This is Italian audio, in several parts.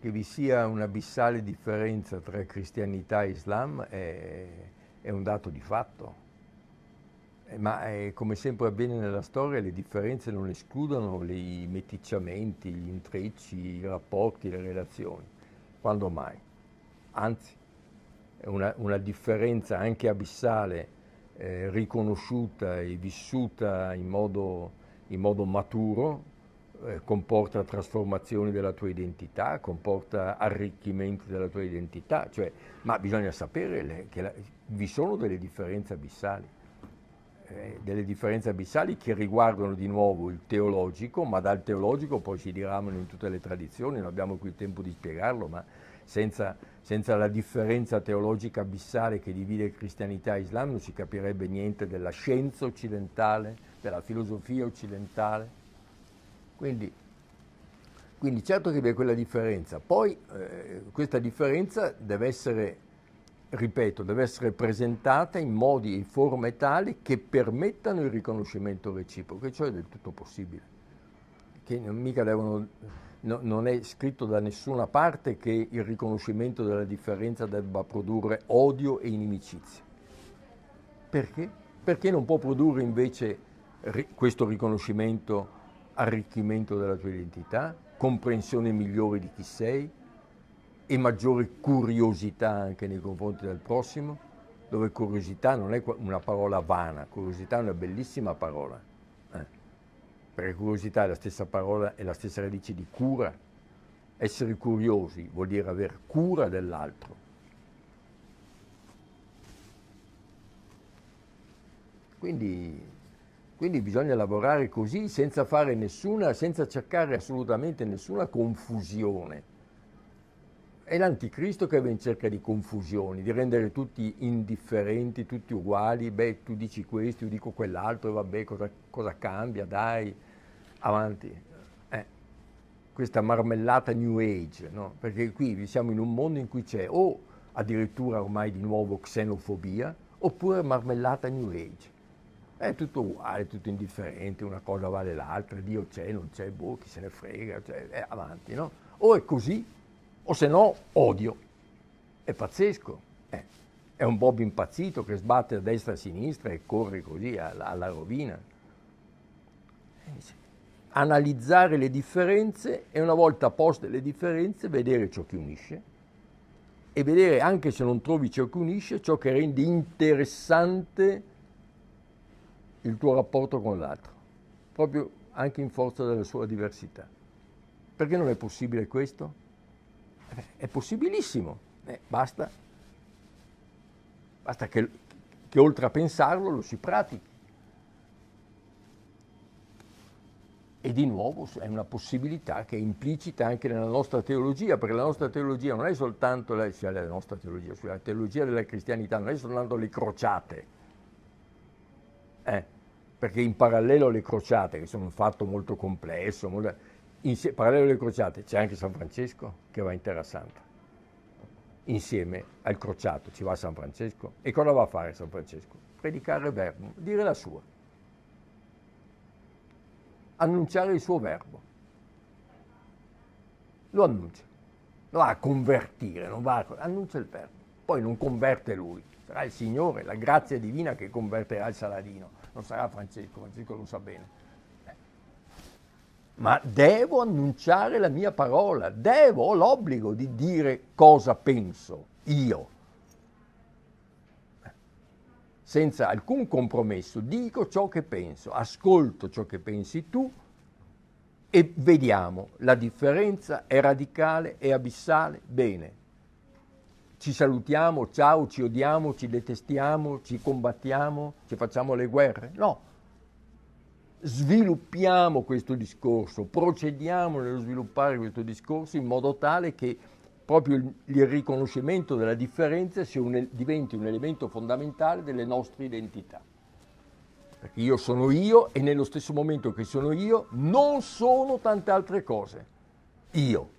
Che vi sia un'abissale differenza tra cristianità e Islam è, è un dato di fatto. Eh, ma è, eh, come sempre avviene nella storia, le differenze non escludono i meticciamenti, gli intrecci, i rapporti, le relazioni. Quando mai? Anzi, una, una differenza anche abissale, eh, riconosciuta e vissuta in modo, in modo maturo, eh, comporta trasformazioni della tua identità, comporta arricchimenti della tua identità, cioè, ma bisogna sapere le, che la, vi sono delle differenze abissali, eh, delle differenze abissali che riguardano di nuovo il teologico, ma dal teologico poi ci diramano in tutte le tradizioni, non abbiamo qui il tempo di spiegarlo, ma senza, senza, la differenza teologica abissale che divide cristianità e Islam non si capirebbe niente della scienza occidentale, della filosofia occidentale, quindi, quindi certo che vi è quella differenza, poi eh, questa differenza deve essere, ripeto, deve essere presentata in modi e forme tali che permettano il riconoscimento reciproco, e ciò è del tutto possibile, che non, mica devono, no, non è scritto da nessuna parte che il riconoscimento della differenza debba produrre odio e inimicizia. Perché? Perché non può produrre invece ri, questo riconoscimento arricchimento della tua identità, comprensione migliore di chi sei e maggiore curiosità anche nei confronti del prossimo, dove curiosità non è una parola vana, curiosità è una bellissima parola, eh? perché curiosità è la stessa parola, è la stessa radice di cura. Essere curiosi vuol dire aver cura dell'altro. Quindi quindi bisogna lavorare così senza fare nessuna, senza cercare assolutamente nessuna confusione. È l'anticristo che va in cerca di confusioni, di rendere tutti indifferenti, tutti uguali, beh tu dici questo, io dico quell'altro, vabbè cosa, cosa cambia, dai, avanti. Eh, questa marmellata New Age, no? perché qui siamo in un mondo in cui c'è o addirittura ormai di nuovo xenofobia, oppure marmellata New Age. È tutto uguale, tutto indifferente, una cosa vale l'altra, Dio c'è, non c'è, boh, chi se ne frega, cioè, è avanti, no? O è così, o se no odio. È pazzesco. Eh, è un Bob impazzito che sbatte a destra e a sinistra e corre così alla, alla rovina. Eh, Analizzare le differenze e una volta poste le differenze vedere ciò che unisce e vedere anche se non trovi ciò che unisce ciò che rende interessante il tuo rapporto con l'altro, proprio anche in forza della sua diversità. Perché non è possibile questo? Eh, è possibilissimo, eh, basta, basta che, che oltre a pensarlo lo si pratichi. E di nuovo è una possibilità che è implicita anche nella nostra teologia, perché la nostra teologia non è soltanto la, cioè la nostra teologia, cioè la teologia della cristianità non è soltanto le crociate, eh, perché in parallelo alle crociate, che sono un fatto molto complesso, molto, in parallelo alle crociate c'è anche San Francesco che va in Terra Santa. Insieme al crociato ci va San Francesco. E cosa va a fare San Francesco? Predicare il verbo, dire la sua, annunciare il suo verbo. Lo annuncia, lo va a convertire, non va a, annuncia il verbo. Poi non converte lui, sarà il Signore, la grazia divina che converterà il Saladino non sarà Francesco, Francesco lo sa bene. Eh. Ma devo annunciare la mia parola, devo, ho l'obbligo di dire cosa penso io. Eh. Senza alcun compromesso, dico ciò che penso, ascolto ciò che pensi tu e vediamo, la differenza è radicale, e abissale, bene, ci salutiamo, ciao, ci odiamo, ci detestiamo, ci combattiamo, ci facciamo le guerre. No. Sviluppiamo questo discorso, procediamo nello sviluppare questo discorso in modo tale che proprio il, il riconoscimento della differenza un, diventi un elemento fondamentale delle nostre identità. Perché io sono io e nello stesso momento che sono io non sono tante altre cose. Io.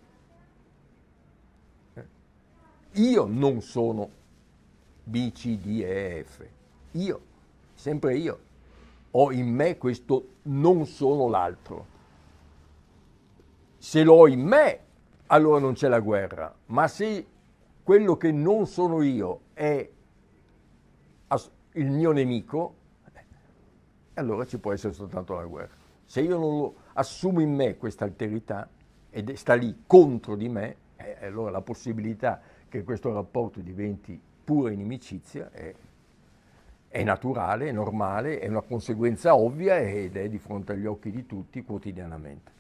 Io non sono B, C, D, E, F. Io, sempre io, ho in me questo non sono l'altro. Se l'ho in me, allora non c'è la guerra. Ma se quello che non sono io è il mio nemico, eh, allora ci può essere soltanto la guerra. Se io non assumo in me questa alterità ed sta lì contro di me, eh, allora la possibilità che questo rapporto diventi pura inimicizia è, è naturale, è normale, è una conseguenza ovvia ed è di fronte agli occhi di tutti quotidianamente.